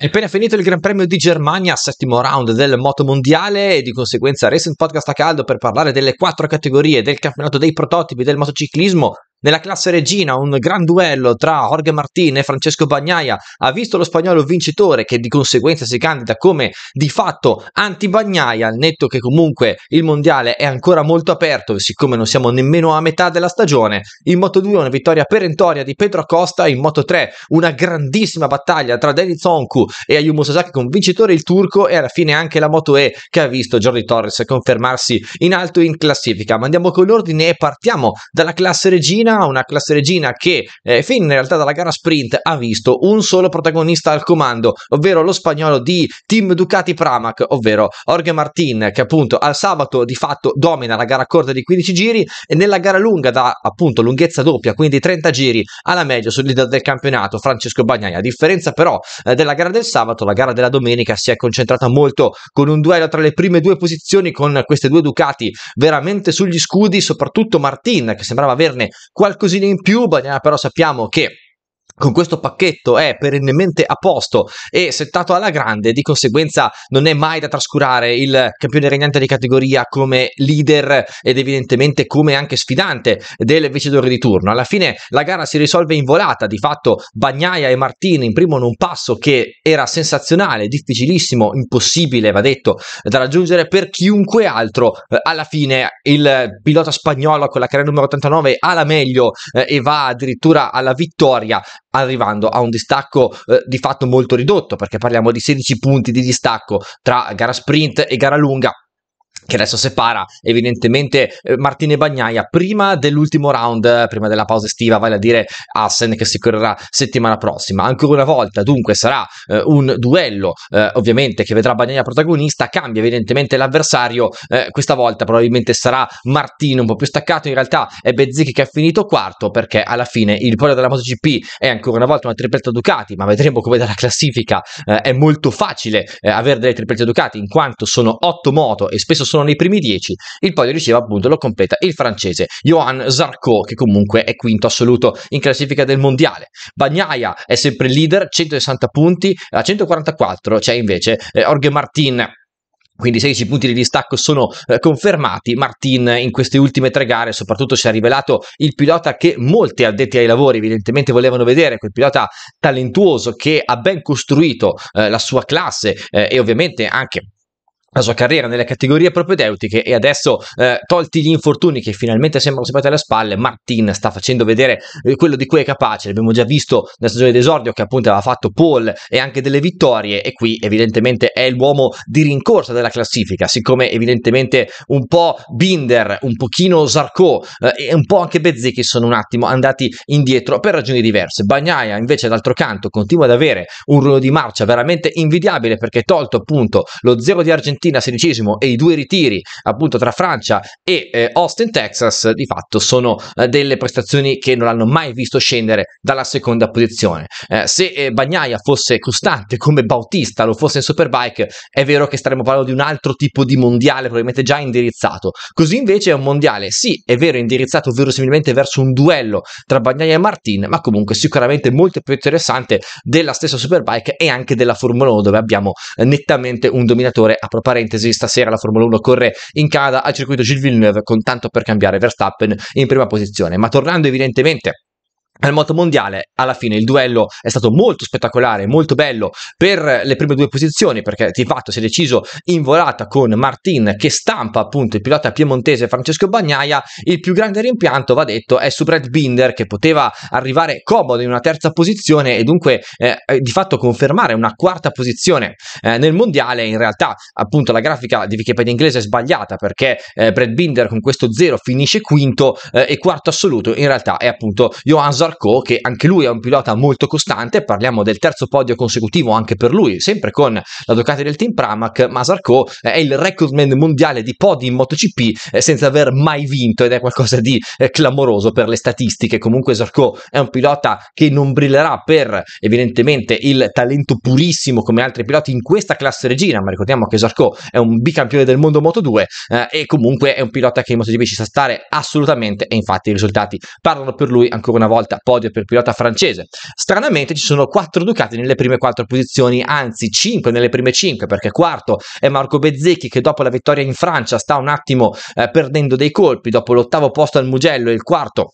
È appena finito il Gran Premio di Germania, settimo round del moto mondiale e di conseguenza Racing Podcast a caldo per parlare delle quattro categorie del campionato dei prototipi del motociclismo nella classe regina un gran duello tra Jorge Martin e Francesco Bagnaia ha visto lo spagnolo vincitore che di conseguenza si candida come di fatto anti-Bagnaia, al netto che comunque il mondiale è ancora molto aperto siccome non siamo nemmeno a metà della stagione, in Moto 2 una vittoria perentoria di Pedro Acosta, in Moto 3 una grandissima battaglia tra Denis Zonku e Ayumu Sasaki con vincitore il turco e alla fine anche la Moto E che ha visto Jordi Torres confermarsi in alto in classifica. Ma andiamo con l'ordine e partiamo dalla classe regina regina, una classe regina che eh, fin in realtà dalla gara sprint ha visto un solo protagonista al comando, ovvero lo spagnolo di Team Ducati Pramac, ovvero Jorge Martin, che appunto al sabato di fatto domina la gara corta di 15 giri e nella gara lunga da appunto lunghezza doppia, quindi 30 giri, alla meglio sul leader del campionato Francesco Bagnaia. A differenza però eh, della gara del sabato, la gara della domenica si è concentrata molto con un duello tra le prime due posizioni con queste due Ducati veramente sugli scudi, soprattutto Martin che sembrava averne qualcosina in più, però sappiamo che con questo pacchetto è perennemente a posto e settato alla grande, di conseguenza non è mai da trascurare il campione regnante di categoria come leader ed evidentemente come anche sfidante del vincitore di turno. Alla fine la gara si risolve in volata, di fatto Bagnaia e Martini imprimono un passo che era sensazionale, difficilissimo, impossibile, va detto, da raggiungere per chiunque altro. Eh, alla fine il pilota spagnolo con la carriera numero 89 ha la meglio eh, e va addirittura alla vittoria arrivando a un distacco eh, di fatto molto ridotto, perché parliamo di 16 punti di distacco tra gara sprint e gara lunga, che adesso separa evidentemente eh, e Bagnaia prima dell'ultimo round, eh, prima della pausa estiva, vale a dire Assen che si correrà settimana prossima. Ancora una volta, dunque, sarà eh, un duello eh, ovviamente che vedrà Bagnaia protagonista, cambia evidentemente l'avversario, eh, questa volta probabilmente sarà Martino un po' più staccato, in realtà è Bezzicchi che ha finito quarto perché alla fine il podio della MotoGP è ancora una volta una tripletta Ducati, ma vedremo come dalla classifica eh, è molto facile avere delle triplette Ducati in quanto sono otto moto e spesso sono sono nei primi dieci. Il podio diceva appunto lo completa il francese Johan Zarco, che comunque è quinto assoluto in classifica del mondiale. Bagnaia è sempre leader, 160 punti, a 144 c'è invece eh, Orge Martin quindi 16 punti di distacco sono eh, confermati. Martin in queste ultime tre gare soprattutto si è rivelato il pilota che molti addetti ai lavori evidentemente volevano vedere, quel pilota talentuoso che ha ben costruito eh, la sua classe eh, e ovviamente anche la sua carriera nelle categorie propedeutiche e adesso eh, tolti gli infortuni che finalmente sembrano sempre alle spalle, Martin sta facendo vedere eh, quello di cui è capace, l'abbiamo già visto nella stagione d'esordio che appunto aveva fatto Paul e anche delle vittorie e qui evidentemente è l'uomo di rincorsa della classifica, siccome evidentemente un po' Binder, un pochino Zarco eh, e un po' anche Bezzecchi sono un attimo andati indietro per ragioni diverse. Bagnaia invece d'altro canto continua ad avere un ruolo di marcia veramente invidiabile perché tolto appunto lo zero di Argentina Fiorentina sedicesimo e i due ritiri appunto tra Francia e eh, Austin, Texas, di fatto sono eh, delle prestazioni che non hanno mai visto scendere dalla seconda posizione. Eh, se eh, Bagnaia fosse costante come Bautista lo fosse in Superbike, è vero che staremmo parlando di un altro tipo di mondiale, probabilmente già indirizzato. Così invece è un mondiale, sì, è vero, indirizzato verosimilmente verso un duello tra Bagnaia e Martin, ma comunque sicuramente molto più interessante della stessa Superbike e anche della Formula 1, dove abbiamo eh, nettamente un dominatore a proposito parentesi, stasera la Formula 1 corre in Canada al circuito Gilles Villeneuve con tanto per cambiare Verstappen in prima posizione. Ma tornando evidentemente al moto mondiale, alla fine il duello è stato molto spettacolare, molto bello per le prime due posizioni, perché di fatto si è deciso in volata con Martin che stampa appunto il pilota piemontese Francesco Bagnaia. Il più grande rimpianto, va detto, è su Brad Binder che poteva arrivare comodo in una terza posizione e dunque eh, eh di fatto confermare una quarta posizione eh, nel mondiale. In realtà, appunto, la grafica di Wikipedia inglese è sbagliata perché eh, Brad Binder con questo zero finisce quinto eh, e quarto assoluto. In realtà è appunto Johan Zor Zarco, che anche lui è un pilota molto costante, parliamo del terzo podio consecutivo anche per lui, sempre con la Ducati del Team Pramac, ma Zarco eh, è il recordman mondiale di podi in MotoGP eh, senza aver mai vinto ed è qualcosa di eh, clamoroso per le statistiche. Comunque Zarco è un pilota che non brillerà per evidentemente il talento purissimo come altri piloti in questa classe regina, ma ricordiamo che Zarco è un bicampione del mondo Moto2 eh, e comunque è un pilota che in MotoGP ci sa stare assolutamente e infatti i risultati parlano per lui ancora una volta podio per il pilota francese. Stranamente ci sono quattro Ducati nelle prime quattro posizioni, anzi cinque nelle prime cinque, perché quarto è Marco Bezzecchi che dopo la vittoria in Francia sta un attimo eh, perdendo dei colpi, dopo l'ottavo posto al Mugello e il quarto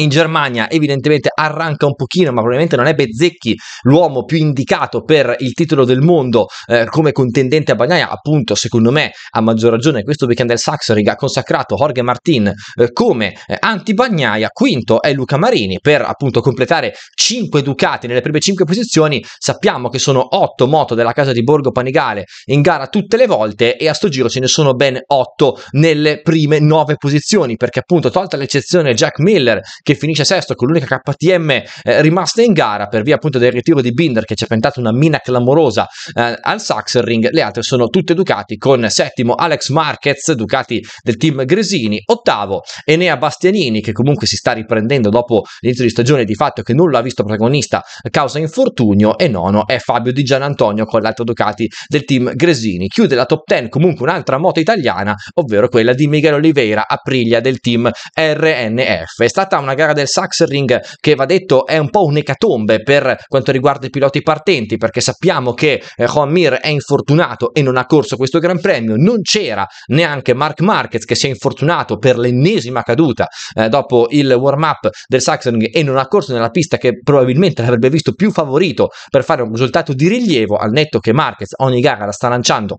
in Germania evidentemente arranca un pochino, ma probabilmente non è Bezzecchi l'uomo più indicato per il titolo del mondo eh, come contendente a Bagnaia, appunto secondo me a maggior ragione questo weekend del Saxorig ha consacrato Jorge Martin eh, come eh, anti-Bagnaia, quinto è Luca Marini per appunto completare 5 Ducati nelle prime 5 posizioni, sappiamo che sono 8 moto della casa di Borgo Panigale in gara tutte le volte e a sto giro ce ne sono ben 8 nelle prime 9 posizioni perché appunto tolta l'eccezione Jack Miller che finisce sesto con l'unica KTM eh, rimasta in gara per via appunto del ritiro di Binder che ci ha pentato una mina clamorosa eh, al Saxering, le altre sono tutte Ducati con settimo Alex Marquez, Ducati del team Gresini, ottavo Enea Bastianini che comunque si sta riprendendo dopo l'inizio di stagione di fatto che nulla ha visto protagonista causa infortunio e nono è Fabio Di Gianantonio con l'altro Ducati del team Gresini. Chiude la top 10 comunque un'altra moto italiana, ovvero quella di Miguel Oliveira, Aprilia del team RNF. È stata una gara del Saxring che va detto è un po' un'ecatombe per quanto riguarda i piloti partenti perché sappiamo che eh, Juan Mir è infortunato e non ha corso questo Gran Premio, non c'era neanche Mark Marquez che si è infortunato per l'ennesima caduta eh, dopo il warm up del Saxring e non ha corso nella pista che probabilmente l'avrebbe visto più favorito per fare un risultato di rilievo al netto che Marquez ogni gara la sta lanciando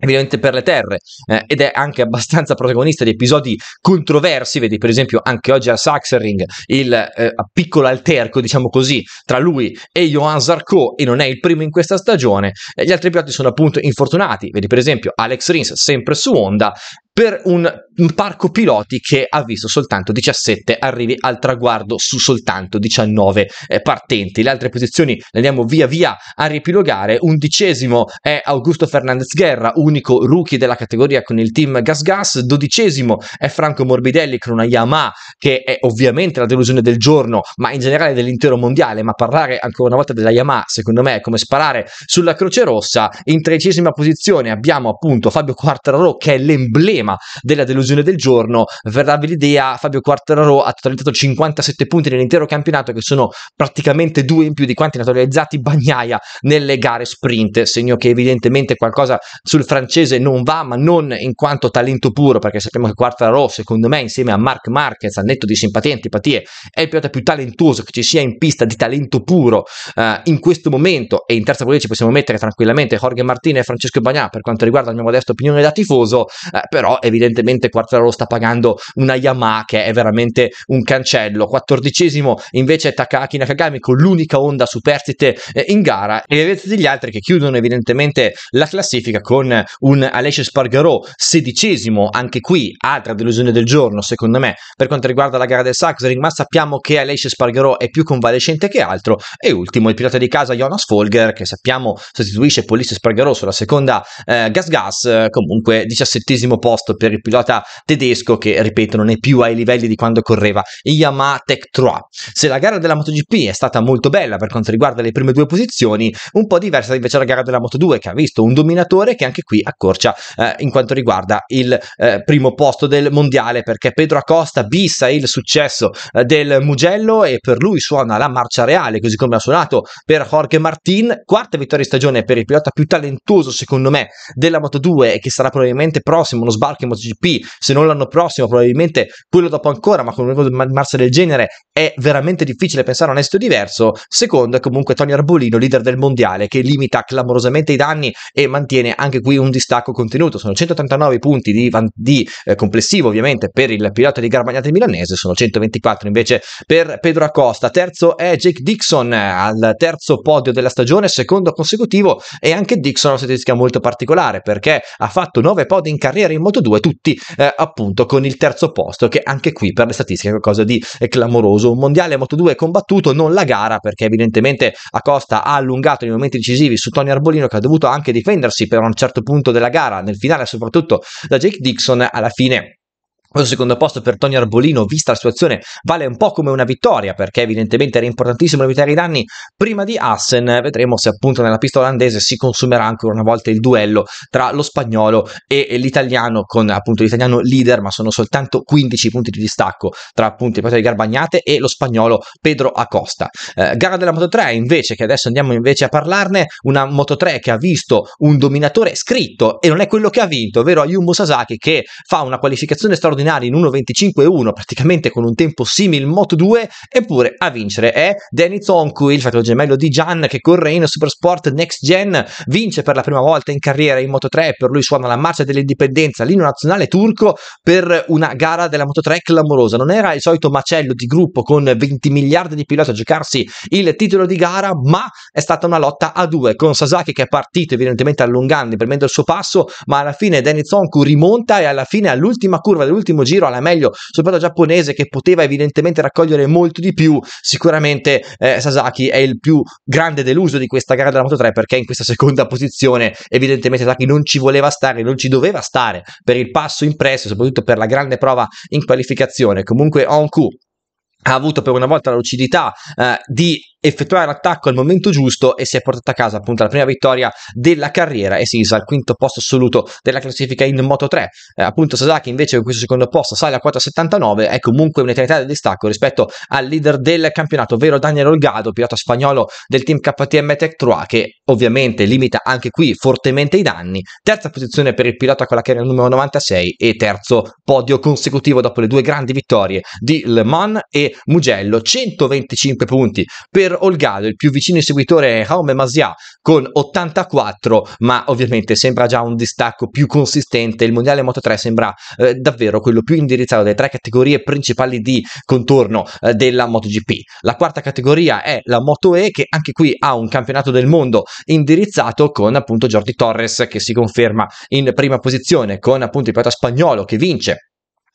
evidentemente per le terre eh, ed è anche abbastanza protagonista di episodi controversi, vedi per esempio anche oggi a Saxering il eh, piccolo alterco, diciamo così, tra lui e Johan Zarco e non è il primo in questa stagione, eh, gli altri piloti sono appunto infortunati, vedi per esempio Alex Rins sempre su Honda per un parco piloti che ha visto soltanto 17 arrivi al traguardo su soltanto 19 eh, partenti. Le altre posizioni le andiamo via via a riepilogare. Undicesimo è Augusto Fernandez Guerra, unico rookie della categoria con il team Gas Gas. Dodicesimo è Franco Morbidelli con una Yamaha che è ovviamente la delusione del giorno, ma in generale dell'intero mondiale. Ma parlare ancora una volta della Yamaha, secondo me, è come sparare sulla Croce Rossa. In tredicesima posizione abbiamo appunto Fabio Quartararo che è l'emblema tema della delusione del giorno, per l'idea, Fabio Quartararo ha totalizzato 57 punti nell'intero campionato, che sono praticamente due in più di quanti naturalizzati Bagnaia nelle gare sprint, segno che evidentemente qualcosa sul francese non va, ma non in quanto talento puro, perché sappiamo che Quartararo, secondo me, insieme a Marc Marquez, al netto di simpatie e antipatie, è il pilota più talentuoso che ci sia in pista di talento puro eh, in questo momento, e in terza posizione ci possiamo mettere tranquillamente Jorge Martinez e Francesco Bagnaia per quanto riguarda la mia modesta opinione da tifoso, eh, però però evidentemente Quartararo sta pagando una Yamaha che è veramente un cancello. Quattordicesimo invece è Takaki Nakagami con l'unica onda superstite eh, in gara e vedete tutti gli altri che chiudono evidentemente la classifica con un Alessio Spargarò sedicesimo, anche qui altra delusione del giorno secondo me per quanto riguarda la gara del Saxring, ma sappiamo che Alessio Spargarò è più convalescente che altro e ultimo il pilota di casa Jonas Folger che sappiamo sostituisce Polisse Spargarò sulla seconda eh, Gas Gas, comunque diciassettesimo posto posto per il pilota tedesco che, ripeto, non è più ai livelli di quando correva Yamaha Tech 3. Se la gara della MotoGP è stata molto bella per quanto riguarda le prime due posizioni, un po' diversa invece la gara della Moto2 che ha visto un dominatore che anche qui accorcia eh, in quanto riguarda il eh, primo posto del mondiale perché Pedro Acosta bissa il successo eh, del Mugello e per lui suona la marcia reale così come ha suonato per Jorge Martin, quarta vittoria di stagione per il pilota più talentuoso secondo me della Moto2 e che sarà probabilmente prossimo, uno sbaglio Park in MotoGP, se non l'anno prossimo, probabilmente quello dopo ancora, ma con un nuovo marzo del genere è veramente difficile pensare a un esito diverso. Secondo è comunque Tony Arbolino, leader del mondiale, che limita clamorosamente i danni e mantiene anche qui un distacco contenuto. Sono 139 punti di, di eh, complessivo, ovviamente, per il pilota di Garbagnate milanese, sono 124 invece per Pedro Acosta. Terzo è Jake Dixon al terzo podio della stagione, secondo consecutivo, e anche Dixon ha una statistica molto particolare perché ha fatto 9 podi in carriera in MotoGP 2, tutti eh, appunto con il terzo posto, che anche qui per le statistiche è qualcosa di eh, clamoroso. Un mondiale Moto2 combattuto, non la gara, perché evidentemente Acosta ha allungato i momenti decisivi su Tony Arbolino, che ha dovuto anche difendersi per un certo punto della gara, nel finale soprattutto da Jake Dixon, alla fine questo secondo posto per Tony Arbolino, vista la situazione, vale un po' come una vittoria, perché evidentemente era importantissimo evitare i danni prima di Assen. Vedremo se appunto nella pista olandese si consumerà ancora una volta il duello tra lo spagnolo e l'italiano, con appunto l'italiano leader, ma sono soltanto 15 punti di distacco tra appunto il di Garbagnate e lo spagnolo Pedro Acosta. Eh, gara della Moto3 invece, che adesso andiamo invece a parlarne, una Moto3 che ha visto un dominatore scritto e non è quello che ha vinto, ovvero Ayumu Sasaki che fa una qualificazione straordinaria straordinari in 1.25.1, praticamente con un tempo simile Moto2, eppure a vincere è Danny Tonku, il fratello gemello di Gian, che corre in Supersport Next Gen, vince per la prima volta in carriera in Moto3, per lui suona la marcia dell'indipendenza, l'inno nazionale turco, per una gara della Moto3 clamorosa. Non era il solito macello di gruppo con 20 miliardi di piloti a giocarsi il titolo di gara, ma è stata una lotta a due, con Sasaki che è partito evidentemente allungando, premendo il suo passo, ma alla fine Danny Zonku rimonta e alla fine all'ultima curva dell'ultima all'ultimo giro alla meglio sul soprattutto giapponese che poteva evidentemente raccogliere molto di più sicuramente eh, Sasaki è il più grande deluso di questa gara della Moto 3 perché in questa seconda posizione evidentemente Sasaki non ci voleva stare non ci doveva stare per il passo impresso soprattutto per la grande prova in qualificazione comunque Onku ha avuto per una volta la lucidità eh, di effettuare l'attacco al momento giusto e si è portata a casa appunto la prima vittoria della carriera e si isa al quinto posto assoluto della classifica in Moto 3 eh, appunto Sasaki invece con questo secondo posto sale a 4,79 è comunque un'eternità del distacco rispetto al leader del campionato ovvero Daniel Olgado pilota spagnolo del team KTM Tech 3 che ovviamente limita anche qui fortemente i danni terza posizione per il pilota con la carriera numero 96 e terzo podio consecutivo dopo le due grandi vittorie di Le Mans e Mugello, 125 punti per Olgado, il più vicino inseguitore è Jaume Masià con 84, ma ovviamente sembra già un distacco più consistente, il Mondiale Moto 3 sembra eh, davvero quello più indirizzato delle tre categorie principali di contorno eh, della MotoGP. La quarta categoria è la Moto E che anche qui ha un campionato del mondo indirizzato con appunto Jordi Torres che si conferma in prima posizione con appunto il pilota spagnolo che vince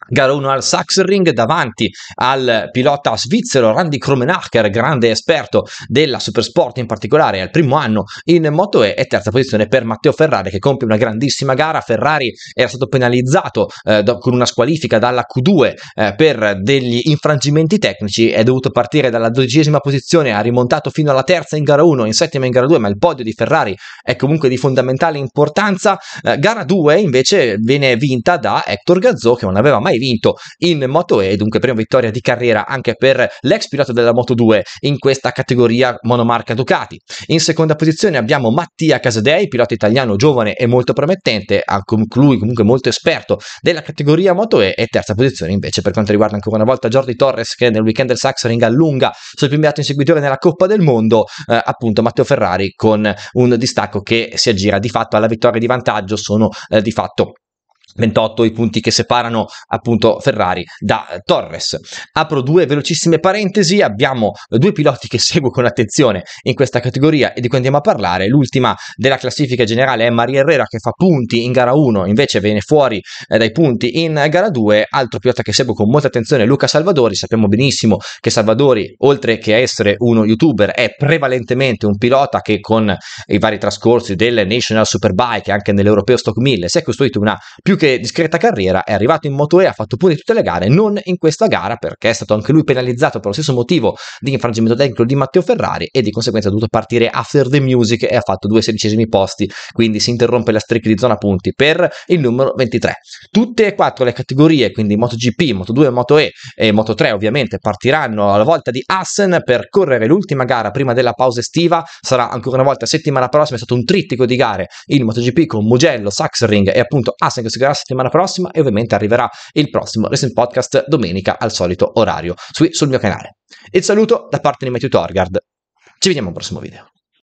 Gara 1 al Sachsenring davanti al pilota svizzero Randy Krumenacher, grande esperto della Supersport in particolare, al primo anno in Moto E e terza posizione per Matteo Ferrari che compie una grandissima gara. Ferrari era stato penalizzato eh, con una squalifica dalla Q2 eh, per degli infrangimenti tecnici, è dovuto partire dalla dodicesima posizione, ha rimontato fino alla terza in gara 1, in settima in gara 2, ma il podio di Ferrari è comunque di fondamentale importanza. Eh, gara 2 invece viene vinta da Hector Gazzò che non aveva mai mai vinto in Moto E, dunque prima vittoria di carriera anche per l'ex pilota della Moto 2 in questa categoria monomarca Ducati. In seconda posizione abbiamo Mattia Casadei, pilota italiano giovane e molto promettente, lui comunque molto esperto della categoria Moto E e terza posizione invece per quanto riguarda ancora una volta Jordi Torres che nel weekend del Saxoring allunga sul più inviato inseguitore nella Coppa del Mondo, eh, appunto Matteo Ferrari con un distacco che si aggira di fatto alla vittoria di vantaggio, sono eh, di fatto 28 i punti che separano appunto Ferrari da eh, Torres. Apro due velocissime parentesi, abbiamo due piloti che seguo con attenzione in questa categoria e di cui andiamo a parlare. L'ultima della classifica generale è Maria Herrera che fa punti in gara 1, invece viene fuori eh, dai punti in gara 2. Altro pilota che seguo con molta attenzione è Luca Salvadori, sappiamo benissimo che Salvadori oltre che essere uno youtuber è prevalentemente un pilota che con i vari trascorsi del National Superbike e anche nell'Europeo Stock 1000 si è costruito una più che discrete, discreta carriera, è arrivato in Moto E, ha fatto pure tutte le gare, non in questa gara perché è stato anche lui penalizzato per lo stesso motivo di infrangimento tecnico di Matteo Ferrari e di conseguenza ha dovuto partire after the music e ha fatto due sedicesimi posti, quindi si interrompe la streak di zona punti per il numero 23. Tutte e quattro le categorie, quindi MotoGP, Moto2, MotoE E Moto3 ovviamente partiranno alla volta di Assen per correre l'ultima gara prima della pausa estiva, sarà ancora una volta settimana prossima, è stato un trittico di gare in MotoGP con Mugello, Saxring e appunto Assen che si settimana prossima e ovviamente arriverà il prossimo Resident Podcast domenica al solito orario qui sul mio canale. Il saluto da parte di Matthew Torgard. Ci vediamo al prossimo video.